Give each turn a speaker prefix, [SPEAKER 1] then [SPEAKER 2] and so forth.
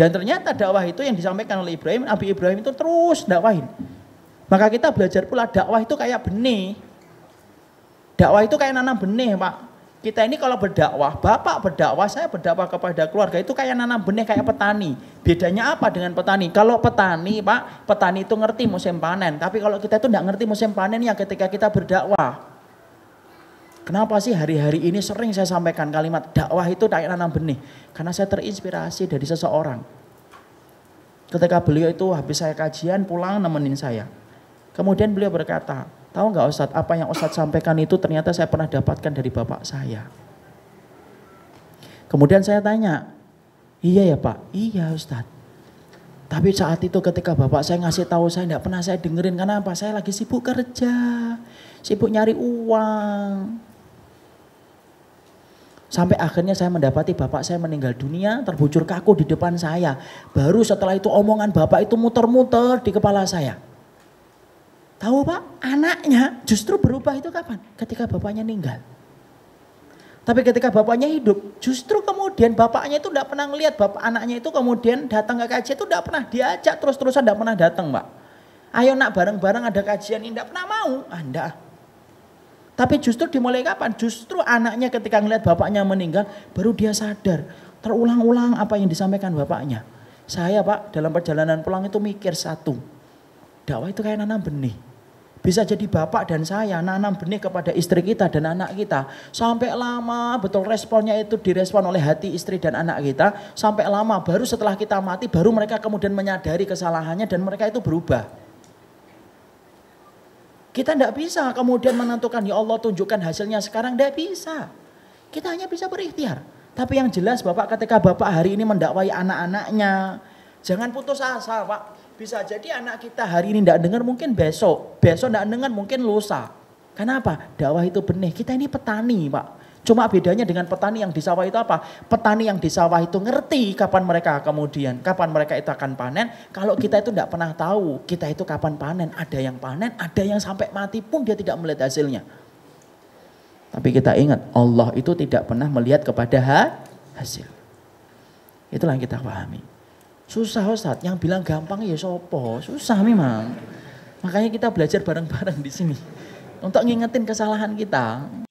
[SPEAKER 1] Dan ternyata dakwah itu yang disampaikan oleh Ibrahim, Nabi Ibrahim itu terus dakwahin. Maka kita belajar pula dakwah itu kayak benih. Dakwah itu kayak nanam benih, Pak. Kita ini kalau berdakwah, bapak berdakwah, saya berdakwah kepada keluarga itu kayak nanam benih, kayak petani. Bedanya apa dengan petani? Kalau petani, Pak, petani itu ngerti musim panen. Tapi kalau kita itu tidak ngerti musim panen ya ketika kita berdakwah. Kenapa sih hari-hari ini sering saya sampaikan kalimat dakwah itu tak nanam benih? Karena saya terinspirasi dari seseorang. Ketika beliau itu habis saya kajian pulang nemenin saya. Kemudian beliau berkata, tahu nggak Ustadz apa yang Ustadz sampaikan itu ternyata saya pernah dapatkan dari bapak saya. Kemudian saya tanya, iya ya Pak, iya Ustadz. Tapi saat itu ketika bapak saya ngasih tahu saya tidak pernah saya dengerin karena apa? Saya lagi sibuk kerja, sibuk nyari uang. Sampai akhirnya saya mendapati bapak saya meninggal dunia, terbujur kaku di depan saya. Baru setelah itu omongan bapak itu muter-muter di kepala saya. Tahu pak, anaknya justru berubah itu kapan? Ketika bapaknya meninggal. Tapi ketika bapaknya hidup, justru kemudian bapaknya itu tidak pernah melihat bapak anaknya itu kemudian datang ke kajian itu tidak pernah diajak terus-terusan tidak pernah datang, Pak. Ayo nak bareng-bareng ada kajian ini tidak pernah mau. Anda ah, tapi justru dimulai kapan? Justru anaknya ketika melihat bapaknya meninggal, baru dia sadar. Terulang-ulang apa yang disampaikan bapaknya. Saya pak, dalam perjalanan pulang itu mikir satu. Dakwah itu kayak nanam benih. Bisa jadi bapak dan saya nanam benih kepada istri kita dan anak kita. Sampai lama betul responnya itu direspon oleh hati istri dan anak kita. Sampai lama baru setelah kita mati baru mereka kemudian menyadari kesalahannya dan mereka itu berubah. Kita tidak bisa kemudian menentukan ya Allah tunjukkan hasilnya sekarang tidak bisa. Kita hanya bisa berikhtiar. Tapi yang jelas Bapak ketika Bapak hari ini mendakwai anak-anaknya, jangan putus asa Pak. Bisa jadi anak kita hari ini tidak dengar mungkin besok, besok tidak dengar mungkin lusa. Kenapa? Dakwah itu benih. Kita ini petani Pak. Cuma bedanya dengan petani yang di sawah itu apa? Petani yang di sawah itu ngerti kapan mereka kemudian, kapan mereka itu akan panen. Kalau kita itu tidak pernah tahu kita itu kapan panen. Ada yang panen, ada yang sampai mati pun dia tidak melihat hasilnya. Tapi kita ingat Allah itu tidak pernah melihat kepada hasil. Itulah yang kita pahami. Susah Ustaz, yang bilang gampang ya sopo, susah memang. Makanya kita belajar bareng-bareng di sini. Untuk ngingetin kesalahan kita.